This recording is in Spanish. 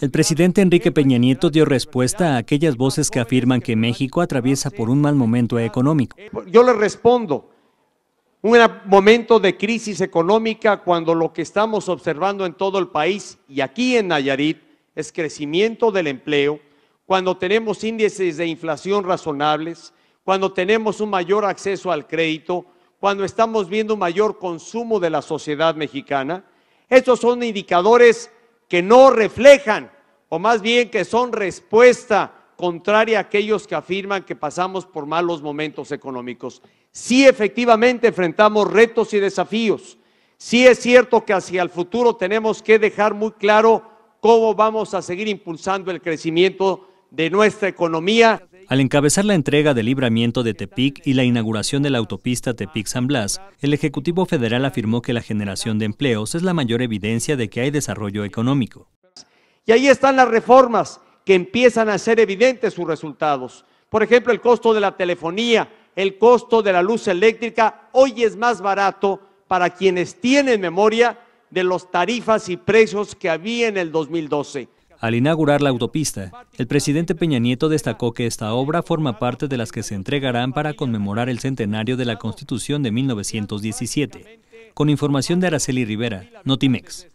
El presidente Enrique Peña Nieto dio respuesta a aquellas voces que afirman que México atraviesa por un mal momento económico. Yo le respondo, un momento de crisis económica cuando lo que estamos observando en todo el país y aquí en Nayarit es crecimiento del empleo, cuando tenemos índices de inflación razonables, cuando tenemos un mayor acceso al crédito, cuando estamos viendo un mayor consumo de la sociedad mexicana. Estos son indicadores que no reflejan, o más bien que son respuesta contraria a aquellos que afirman que pasamos por malos momentos económicos. Sí, efectivamente, enfrentamos retos y desafíos. Sí es cierto que hacia el futuro tenemos que dejar muy claro cómo vamos a seguir impulsando el crecimiento de nuestra economía. Al encabezar la entrega del libramiento de Tepic y la inauguración de la autopista Tepic-San Blas, el Ejecutivo Federal afirmó que la generación de empleos es la mayor evidencia de que hay desarrollo económico. Y ahí están las reformas que empiezan a ser evidentes sus resultados. Por ejemplo, el costo de la telefonía, el costo de la luz eléctrica, hoy es más barato para quienes tienen memoria de los tarifas y precios que había en el 2012. Al inaugurar la autopista, el presidente Peña Nieto destacó que esta obra forma parte de las que se entregarán para conmemorar el centenario de la Constitución de 1917. Con información de Araceli Rivera, Notimex.